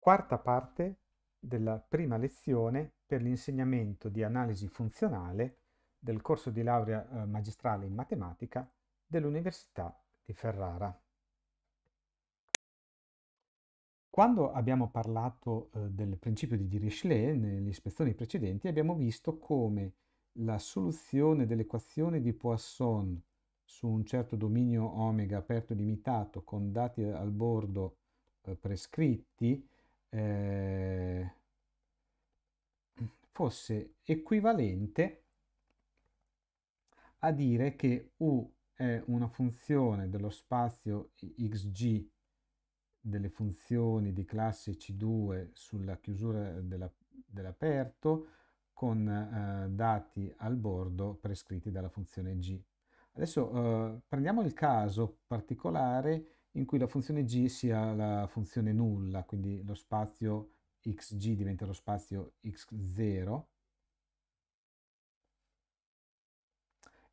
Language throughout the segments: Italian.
quarta parte della prima lezione per l'insegnamento di analisi funzionale del corso di laurea eh, magistrale in matematica dell'Università di Ferrara. Quando abbiamo parlato eh, del principio di Dirichlet nelle ispezioni precedenti abbiamo visto come la soluzione dell'equazione di Poisson su un certo dominio omega aperto limitato con dati al bordo eh, prescritti eh, fosse equivalente a dire che U è una funzione dello spazio xg delle funzioni di classe C2 sulla chiusura della, dell'aperto con eh, dati al bordo prescritti dalla funzione g. Adesso eh, prendiamo il caso particolare in cui la funzione g sia la funzione nulla, quindi lo spazio xg diventa lo spazio x0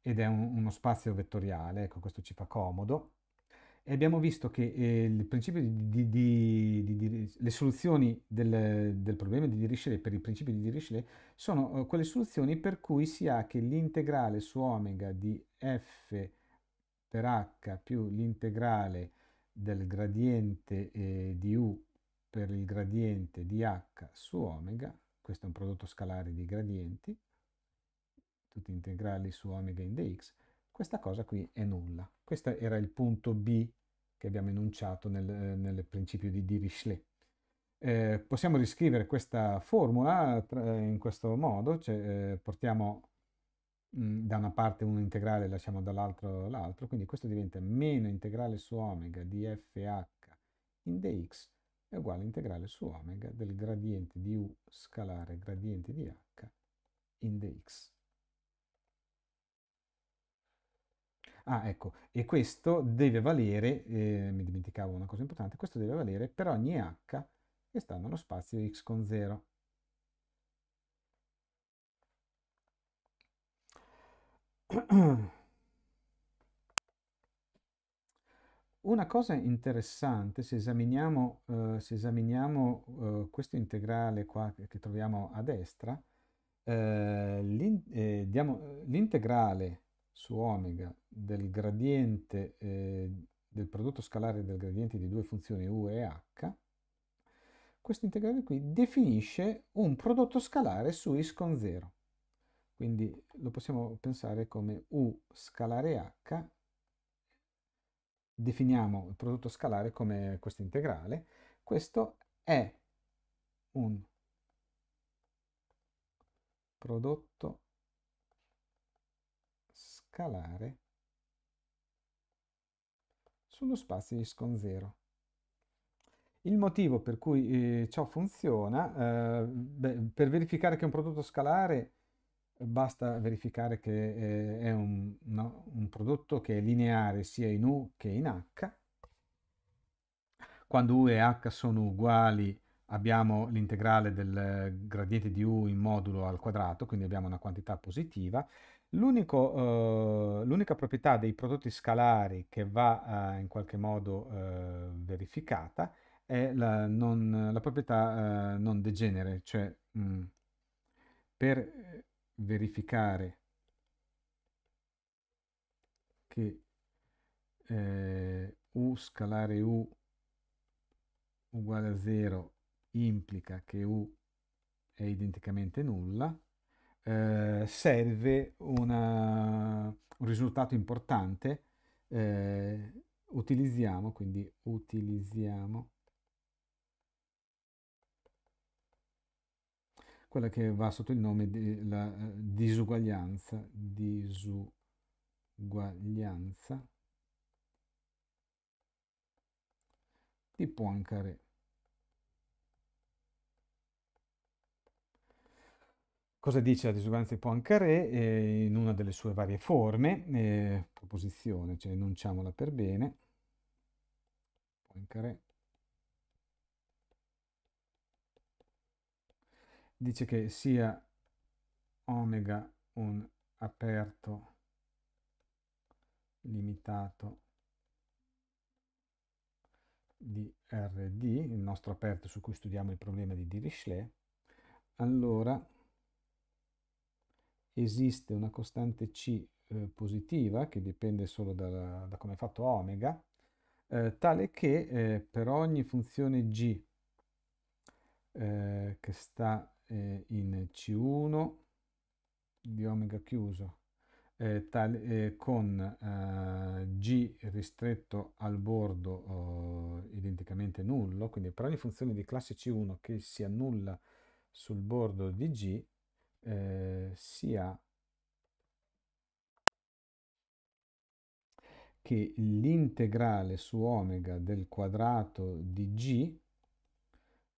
ed è un, uno spazio vettoriale, ecco questo ci fa comodo. E abbiamo visto che eh, il principio di, di, di, le soluzioni del, del, problema di Dirichlet per il principio di Dirichlet sono eh, quelle soluzioni per cui si ha che l'integrale su omega di f per h più l'integrale del gradiente eh, di U per il gradiente di H su omega, questo è un prodotto scalare di gradienti, tutti integrali su omega in dx, questa cosa qui è nulla. Questo era il punto B che abbiamo enunciato nel, nel principio di Dirichlet. Eh, possiamo riscrivere questa formula in questo modo, cioè, eh, portiamo Mhmm, da una parte uno integrale e lasciamo dall'altro l'altro, quindi questo diventa meno integrale su omega di fh in dx è uguale integrale su omega del gradiente di u scalare gradiente di h in dx. Ah, ecco, e questo deve valere, eh, mi dimenticavo una cosa importante, questo deve valere per ogni h che sta nello spazio x con 0. Una cosa interessante, se esaminiamo, eh, se esaminiamo eh, questo integrale qua che troviamo a destra, eh, eh l'integrale su omega del gradiente eh, del prodotto scalare del gradiente di due funzioni u e h, questo integrale qui definisce un prodotto scalare su i con 0. Quindi lo possiamo pensare come U scalare H, definiamo il prodotto scalare come questo integrale, questo è un prodotto scalare sullo spazio di sconzero. Il motivo per cui eh, ciò funziona, eh, beh, per verificare che un prodotto scalare basta verificare che eh, è un, no, un prodotto che è lineare sia in U che in H. Quando U e H sono uguali abbiamo l'integrale del gradiente di U in modulo al quadrato, quindi abbiamo una quantità positiva. Eh, l'unica eh, proprietà dei prodotti scalari che va eh, in qualche modo eh, verificata è la, non, la proprietà eh, non degenere, cioè mh, mm, per verificare che eh, u scalare u uguale a 0 implica che u è identicamente nulla, eh, serve una, un risultato importante, eh, utilizziamo, quindi utilizziamo quella che va sotto il nome della eh, disuguaglianza, disuguaglianza di Poincaré. Cosa dice la disuguaglianza di Poincaré eh, in una delle sue varie forme? Eh, proposizione, cioè enunciamola per bene. Poincaré. dice che sia omega un aperto limitato di Rd, il nostro aperto su cui studiamo il problema di Dirichlet, allora esiste una costante C eh, positiva che dipende solo da, da come è fatto omega, eh, tale che eh, per ogni funzione g eh, che sta eh, in C1 di omega chiuso eh, tale, eh, con eh, G ristretto al bordo oh, identicamente nullo, quindi per ogni funzione di classe C1 che si annulla sul bordo di G eh, si ha che l'integrale su omega del quadrato di G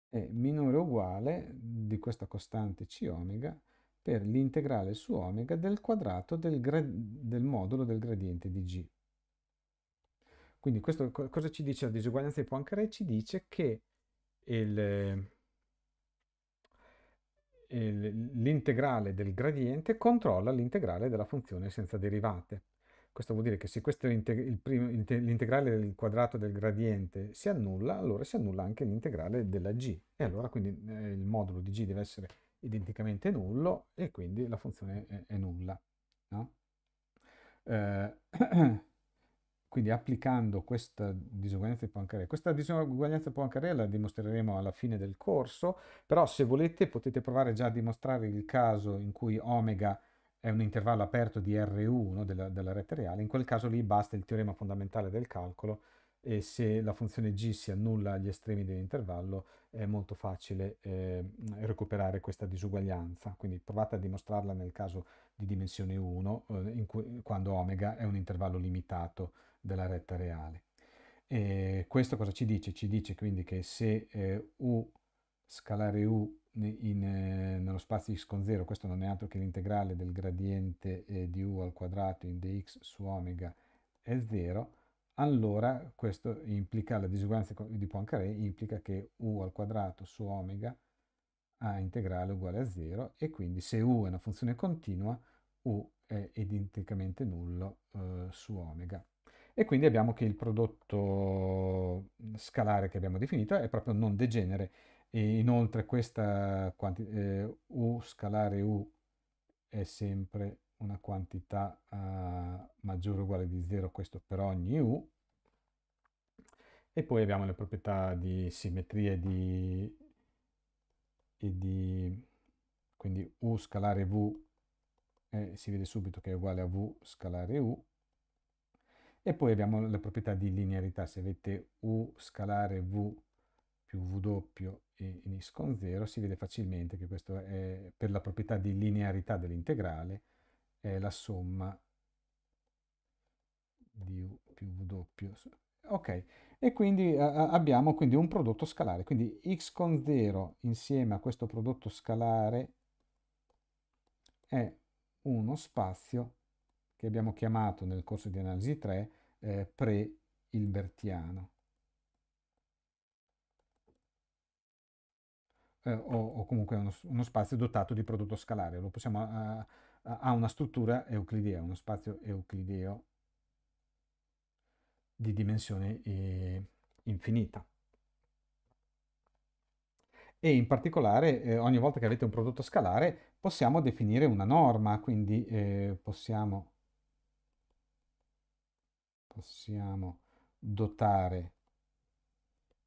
è minore o uguale di questa costante C omega per l'integrale su omega del quadrato del, del modulo del gradiente di G. Quindi questo cosa ci dice la disuguaglianza di Poincaré? Ci dice che l'integrale del gradiente controlla l'integrale della funzione senza derivate. Questo vuol dire che se questo l'integrale del quadrato del gradiente si annulla, allora si annulla anche l'integrale della g. E allora quindi eh, il modulo di g deve essere identicamente nullo e quindi la funzione è, è nulla. No? Eh, quindi applicando questa disuguaglianza di Poincaré, questa disuguaglianza di Poincaré la dimostreremo alla fine del corso, però se volete potete provare già a dimostrare il caso in cui omega è un intervallo aperto di R1 della, della rete reale, in quel caso lì basta il teorema fondamentale del calcolo e se la funzione g si annulla agli estremi dell'intervallo è molto facile eh, recuperare questa disuguaglianza. Quindi provate a dimostrarla nel caso di dimensione 1, eh, cui, quando omega è un intervallo limitato della retta reale. E questo cosa ci dice? Ci dice quindi che se eh, u scalare u in, eh, nello spazio x con 0, questo non è altro che l'integrale del gradiente eh, di u al quadrato in dx su omega è 0, allora questo implica la disuguaglianza di Poincaré, implica che u al quadrato su omega a integrale uguale a 0 e quindi se u è una funzione continua, u è identicamente nullo eh, su omega. E quindi abbiamo che il prodotto mm, scalare che abbiamo definito è proprio non degenere e inoltre questa eh, U scalare U è sempre una quantità eh, maggiore o uguale di 0, questo per ogni U. E poi abbiamo le proprietà di simmetria di, e di quindi U scalare V eh, si vede subito che è uguale a V scalare U e poi abbiamo le proprietà di linearità, se avete U scalare V più W X con 0, si vede facilmente che questo è, per la proprietà di linearità dell'integrale è la somma di U più W. Ok, e quindi a, abbiamo quindi un prodotto scalare, quindi x con 0 insieme a questo prodotto scalare è uno spazio che abbiamo chiamato nel corso di analisi 3 eh, pre-ilbertiano. eh, o, o, comunque uno, uno, spazio dotato di prodotto scalare. Lo possiamo, eh, eh, a, a, una struttura euclidea, uno spazio euclideo di dimensione eh, infinita. E in particolare eh, ogni volta che avete un prodotto scalare possiamo definire una norma, quindi eh, possiamo, possiamo dotare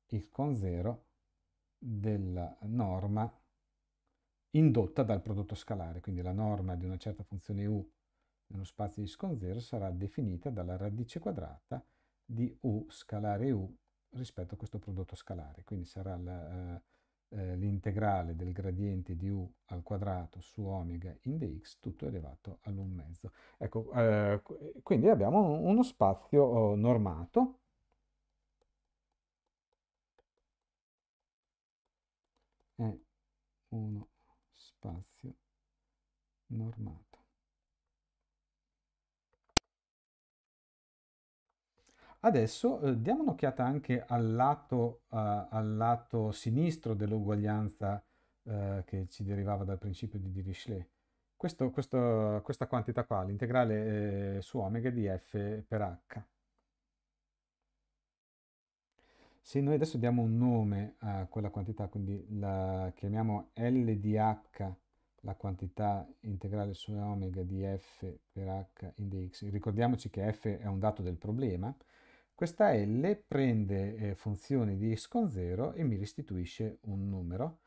x con 0 della norma indotta dal prodotto scalare, quindi la norma di una certa funzione u nello spazio di Scon0 sarà definita dalla radice quadrata di u scalare u rispetto a questo prodotto scalare, quindi sarà eh, eh, l'integrale eh, del gradiente di u al quadrato su omega in dx tutto elevato all'1 mezzo. Ecco, eh, quindi abbiamo uno spazio oh, normato 1 spazio normato. Adesso eh, diamo un'occhiata anche al lato, eh, al lato sinistro dell'uguaglianza eh, che ci derivava dal principio di Dirichlet. Questo, questo, questa quantità qua, l'integrale eh, su omega di f per h. Se noi adesso diamo un nome a quella quantità, quindi la chiamiamo L di H, la quantità integrale su omega di f per h in dx, ricordiamoci che f è un dato del problema, questa L prende eh, funzioni di x con 0 e mi restituisce un numero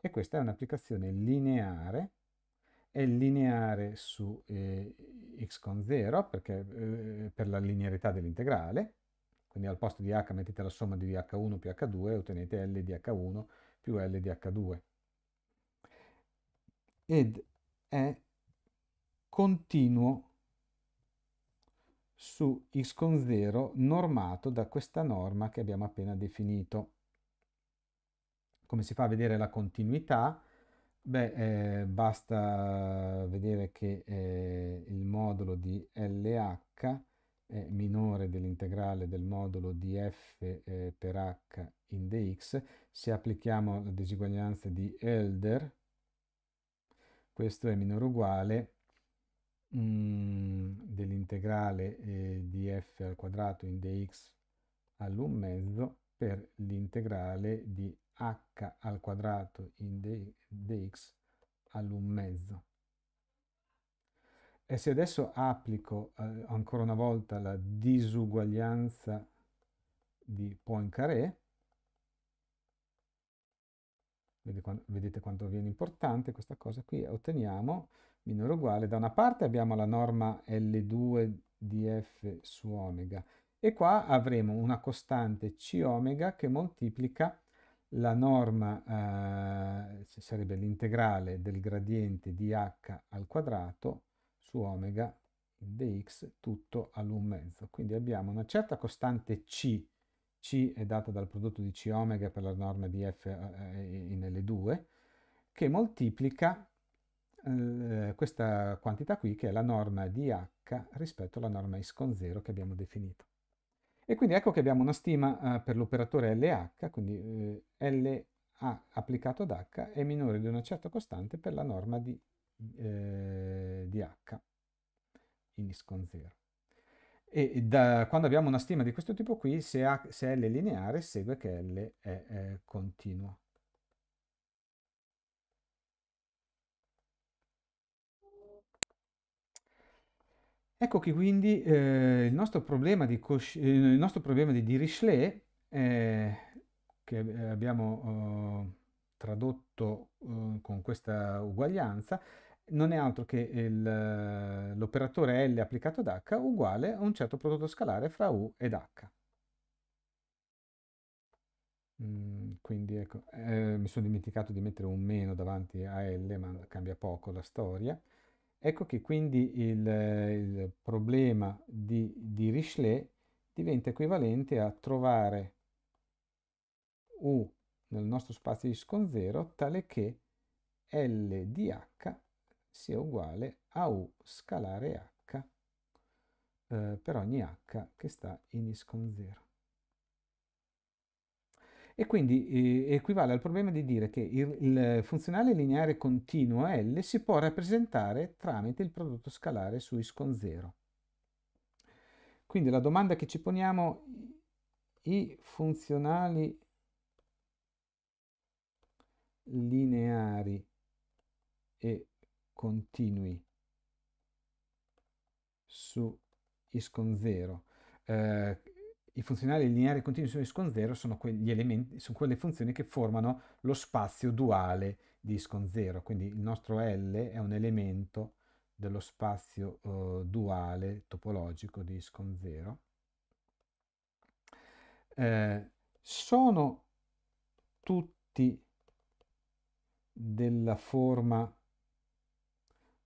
e questa è un'applicazione lineare è lineare su eh, x con 0 perché eh, per la linearità dell'integrale quindi al posto di h mettete la somma di h 1 più h2 e ottenete l di h 1 più l di h 2 Ed è continuo su x con 0 normato da questa norma che abbiamo appena definito. Come si fa a vedere la continuità? Beh, eh, basta vedere che eh, il modulo di LH minore dell'integrale del modulo di f eh, per h in dx, se applichiamo la diseguaglianza di Elder, questo è minore o uguale mm, dell'integrale eh, di f al quadrato in dx all'un mezzo per l'integrale di h al quadrato in dx all'un mezzo. E se adesso applico eh, ancora una volta la disuguaglianza di Poincaré, vedete quanto viene importante questa cosa qui, otteniamo minore uguale, da una parte abbiamo la norma L2 di F su omega e qua avremo una costante C omega che moltiplica la norma, eh, sarebbe l'integrale del gradiente di H al quadrato su omega dx tutto all'un mezzo. Quindi abbiamo una certa costante C, C è data dal prodotto di C omega per la norma di F eh, eh, in L2, che moltiplica eh, questa quantità qui che è la norma di H rispetto alla norma is con 0 che abbiamo definito. E quindi ecco che abbiamo una stima per l'operatore LH, quindi eh, LA applicato ad H è minore di una certa costante per la norma di eh, di h inis con 0. E da, quando abbiamo una stima di questo tipo qui, se, H, se L è lineare, segue che L è eh, continua. Ecco che quindi eh, il, nostro problema di Cauchy, eh, il nostro problema di Dirichlet, eh, che abbiamo oh, tradotto oh, con questa uguaglianza, non è altro che il, l'operatore L applicato ad H uguale a un certo prodotto scalare fra U ed H. Mm, quindi ecco, eh, mi sono dimenticato di mettere un meno davanti a L, ma cambia poco la storia. Ecco che quindi il, il problema di, di Richlet diventa equivalente a trovare U nel nostro spazio di Scon 0 tale che L di H sia uguale a U scalare H eh, per ogni H che sta in is con 0. E quindi eh, equivale al problema di dire che il, il, funzionale lineare continuo L si può rappresentare tramite il prodotto scalare su is con 0. Quindi la domanda che ci poniamo, i funzionali lineari e continui su con 0. Eh, I funzionali lineari continui su is con 0 sono, elementi, sono quelle funzioni che formano lo spazio duale di is con 0, quindi il nostro L è un elemento dello spazio eh, duale topologico di is con 0. Eh, sono tutti della forma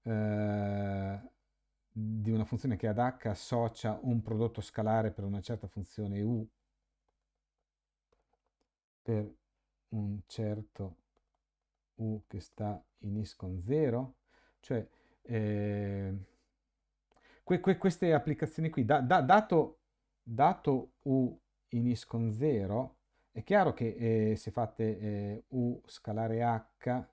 eh, di una funzione che ad h associa un prodotto scalare per una certa funzione u per un certo u che sta in is con 0, cioè eh, que, que, queste applicazioni qui, da, da, dato, dato u in is con 0, è chiaro che eh, se fate eh, u scalare h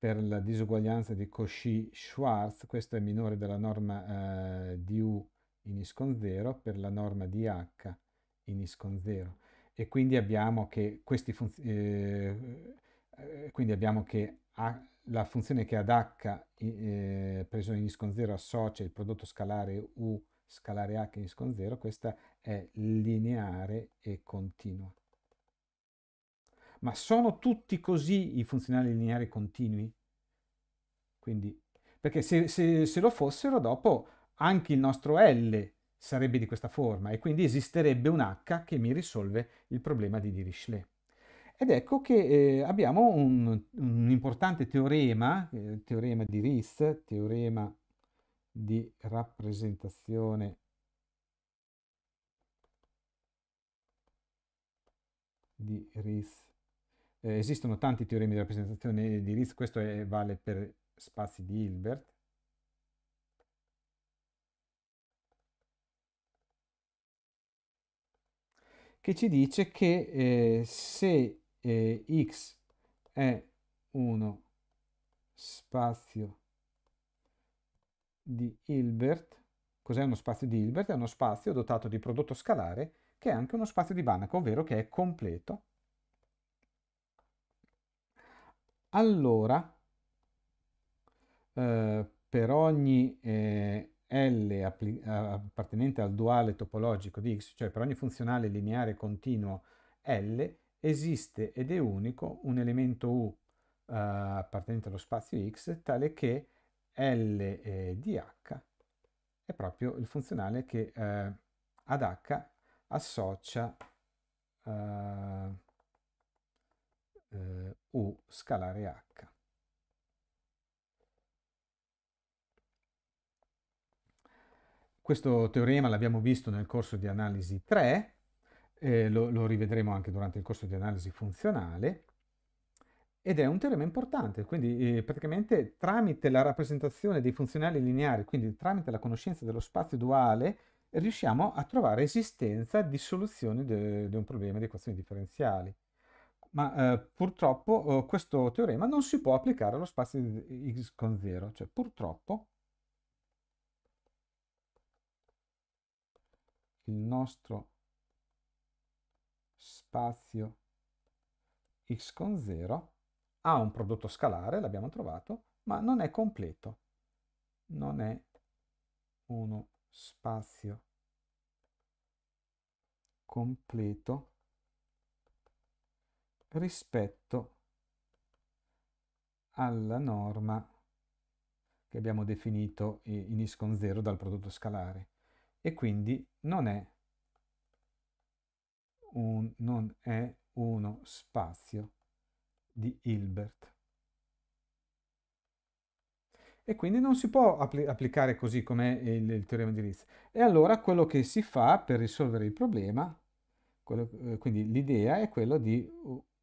per la disuguaglianza di Cauchy-Schwarz, questo è minore della norma eh, di U in iscon 0 per la norma di H in iscon 0 e quindi abbiamo che, eh, eh, quindi abbiamo che a, la funzione che ad H eh, preso in iscon 0 associa il prodotto scalare U scalare H in iscon 0, questa è lineare e continua. Ma sono tutti così i funzionali lineari continui? Quindi, perché se, se, se lo fossero, dopo anche il nostro L sarebbe di questa forma e quindi esisterebbe un H che mi risolve il problema di Dirichlet. Ed ecco che eh, abbiamo un, un, importante teorema, il eh, teorema di Ries, teorema di rappresentazione di Ries eh, esistono tanti teoremi di rappresentazione di Ritz, questo è, vale per spazi di Hilbert. che ci dice che eh, se eh, x è uno spazio di Hilbert, cos'è uno spazio di Hilbert? È uno spazio dotato di prodotto scalare che è anche uno spazio di Banach, ovvero che è completo Allora, eh, per ogni eh, L appartenente al duale topologico di X, cioè per ogni funzionale lineare continuo L, esiste ed è unico un elemento U eh, appartenente allo spazio X, tale che L eh, di H è proprio il funzionale che eh, ad H associa Uh, o scalare h. Questo teorema l'abbiamo visto nel corso di analisi 3, eh, lo, lo rivedremo anche durante il corso di analisi funzionale, ed è un teorema importante, quindi eh, praticamente tramite la rappresentazione dei funzionali lineari, quindi tramite la conoscenza dello spazio duale, riusciamo a trovare esistenza di soluzioni di un problema di equazioni differenziali ma eh, purtroppo eh, questo teorema non si può applicare allo spazio di x con 0, cioè purtroppo il nostro spazio x con 0 ha un prodotto scalare, l'abbiamo trovato, ma non è completo, non è uno spazio completo rispetto alla norma che abbiamo definito in ISCON 0 dal prodotto scalare e quindi non è, un, non è uno spazio di Hilbert. E quindi non si può appli applicare così come il, il, teorema di Ritz. E allora quello che si fa per risolvere il problema, quello, eh, quindi l'idea è quello di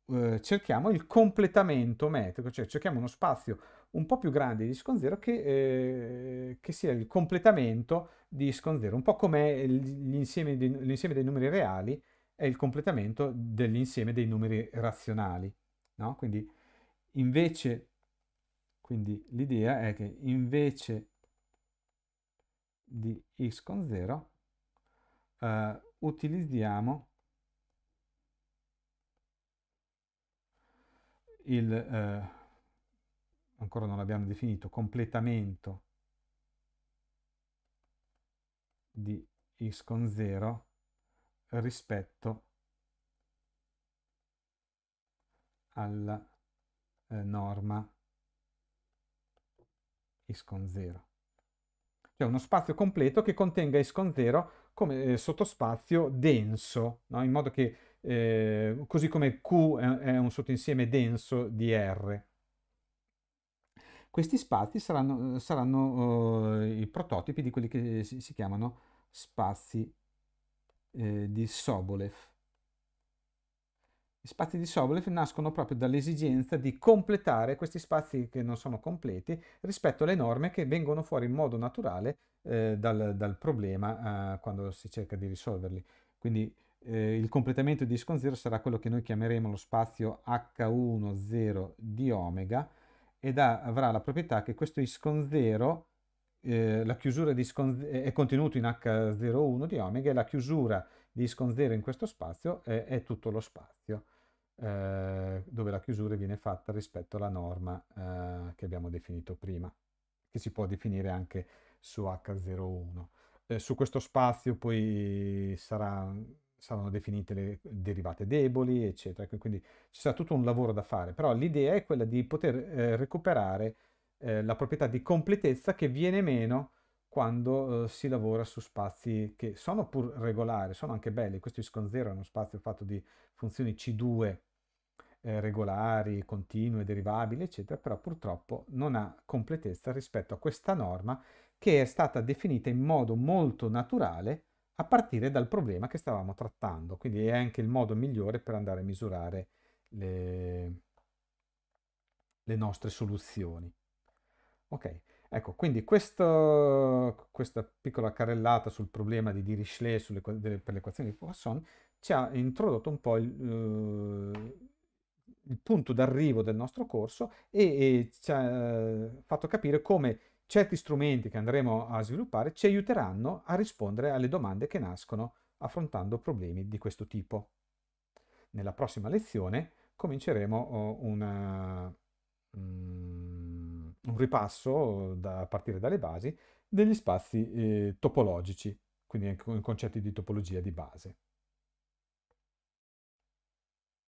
eh, cerchiamo il completamento metrico, cioè cerchiamo uno spazio un po' più grande di disco 0 che, eh, che, sia il completamento di disco 0, un po' come l'insieme, l'insieme dei numeri reali è il completamento dell'insieme dei numeri razionali. No? Quindi invece, quindi l'idea è che invece di x con 0 eh, utilizziamo il, eh, ancora non l'abbiamo definito, completamento di x con 0 rispetto alla eh, norma x con 0. Cioè uno spazio completo che contenga x con 0 come eh, sottospazio denso, no? in modo che Ehm, così come Q è, è un sottoinsieme denso di R. Questi spazi saranno, saranno eh, i prototipi di quelli che si, si chiamano spazi eh, di Sobolev. Gli spazi di Sobolev nascono proprio dall'esigenza di completare questi spazi che non sono completi rispetto alle norme che vengono fuori in modo naturale eh, dal, dal, problema eh, quando si cerca di risolverli. Quindi eh, il completamento di disco 0 sarà quello che noi chiameremo lo spazio H10 di omega ed avrà la proprietà che questo iscon 0 eh, la chiusura di iscon è contenuto in H01 di omega e la chiusura di iscon 0 in questo spazio è, è tutto lo spazio eh, dove la chiusura viene fatta rispetto alla norma eh, che abbiamo definito prima che si può definire anche su H01 eh, su questo spazio poi sarà saranno definite le derivate deboli, eccetera. Quindi ci sarà tutto un lavoro da fare, però l'idea è quella di poter eh, recuperare eh, la proprietà di completezza che viene meno quando eh, si lavora su spazi che sono pur regolari, sono anche belli. Questo ISCON 0 è uno spazio fatto di funzioni C2 eh, regolari, continue, derivabili, eccetera, però purtroppo non ha completezza rispetto a questa norma che è stata definita in modo molto naturale a partire dal problema che stavamo trattando. Quindi è anche il modo migliore per andare a misurare le, le nostre soluzioni. Ok, ecco, quindi questo, questa piccola carrellata sul problema di Dirichlet sulle, delle, per l'equazione di Poisson ci ha introdotto un po' il, eh, il punto d'arrivo del nostro corso e, e ci ha fatto capire come certi strumenti che andremo a sviluppare ci aiuteranno a rispondere alle domande che nascono affrontando problemi di questo tipo. Nella prossima lezione cominceremo oh, una, eh, mm, un ripasso da, a partire dalle basi degli spazi eh, topologici, quindi con concetti di topologia di base.